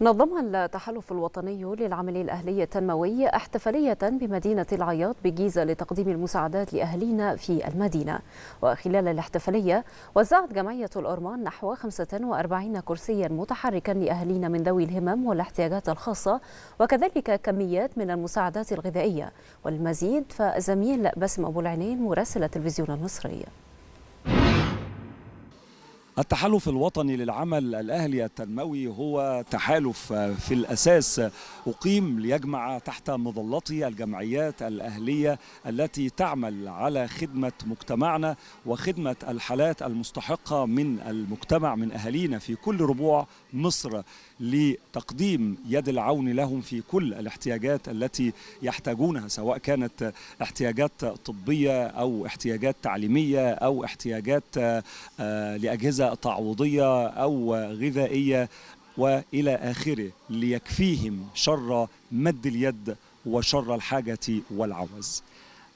نظم التحالف الوطني للعمل الأهلي التنموي احتفالية بمدينة العياط بجيزة لتقديم المساعدات لأهلينا في المدينة وخلال الاحتفالية وزعت جمعية الأرمان نحو 45 كرسيا متحركا لأهلينا من ذوي الهمم والاحتياجات الخاصة وكذلك كميات من المساعدات الغذائية والمزيد فزميل بسم أبو العنين مراسل التلفزيون المصري التحالف الوطني للعمل الأهلي التنموي هو تحالف في الأساس أقيم ليجمع تحت مظلته الجمعيات الأهلية التي تعمل على خدمة مجتمعنا وخدمة الحالات المستحقة من المجتمع من أهالينا في كل ربوع مصر لتقديم يد العون لهم في كل الاحتياجات التي يحتاجونها سواء كانت احتياجات طبية أو احتياجات تعليمية أو احتياجات آه، لأجهزة تعويضية أو غذائية وإلى آخره ليكفيهم شر مد اليد وشر الحاجة والعوز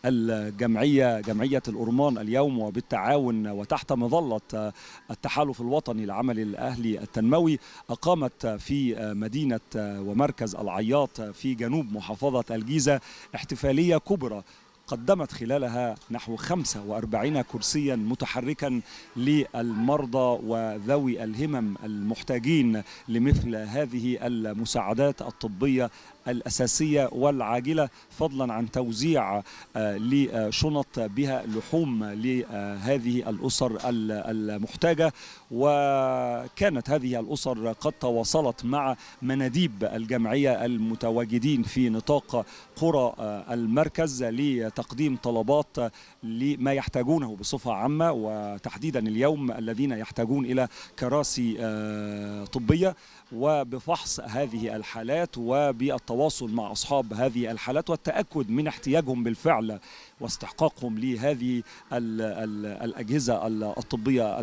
الجمعية جمعية الأرمان اليوم وبالتعاون وتحت مظلة التحالف الوطني لعمل الأهلي التنموي أقامت في مدينة ومركز العياط في جنوب محافظة الجيزة احتفالية كبرى قدمت خلالها نحو 45 كرسيا متحركا للمرضى وذوي الهمم المحتاجين لمثل هذه المساعدات الطبية الأساسية والعاجلة فضلا عن توزيع آه، لشنط بها لحوم لهذه الأسر المحتاجة وكانت هذه الأسر قد تواصلت مع مناديب الجمعية المتواجدين في نطاق قرى آه، المركز لتوزيع تقديم طلبات لما يحتاجونه بصفة عامة وتحديدا اليوم الذين يحتاجون إلى كراسي آه، طبية وبفحص هذه الحالات وبالتواصل مع أصحاب هذه الحالات والتأكد من احتياجهم بالفعل واستحقاقهم لهذه الأجهزة الطبية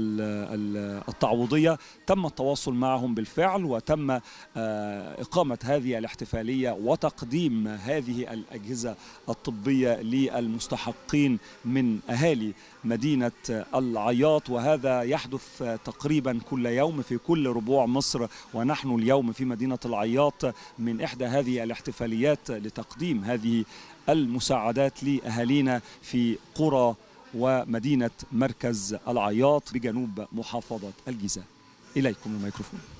التعويضية تم التواصل معهم بالفعل وتم آه، إقامة هذه الاحتفالية وتقديم هذه الأجهزة الطبية للمستحقين من أهالي مدينة العياط وهذا يحدث تقريبا كل يوم في كل ربوع مصر ونحن اليوم في مدينة العياط من إحدى هذه الاحتفاليات لتقديم هذه المساعدات لأهالينا في قرى ومدينة مركز العياط بجنوب محافظة الجيزة إليكم الميكروفون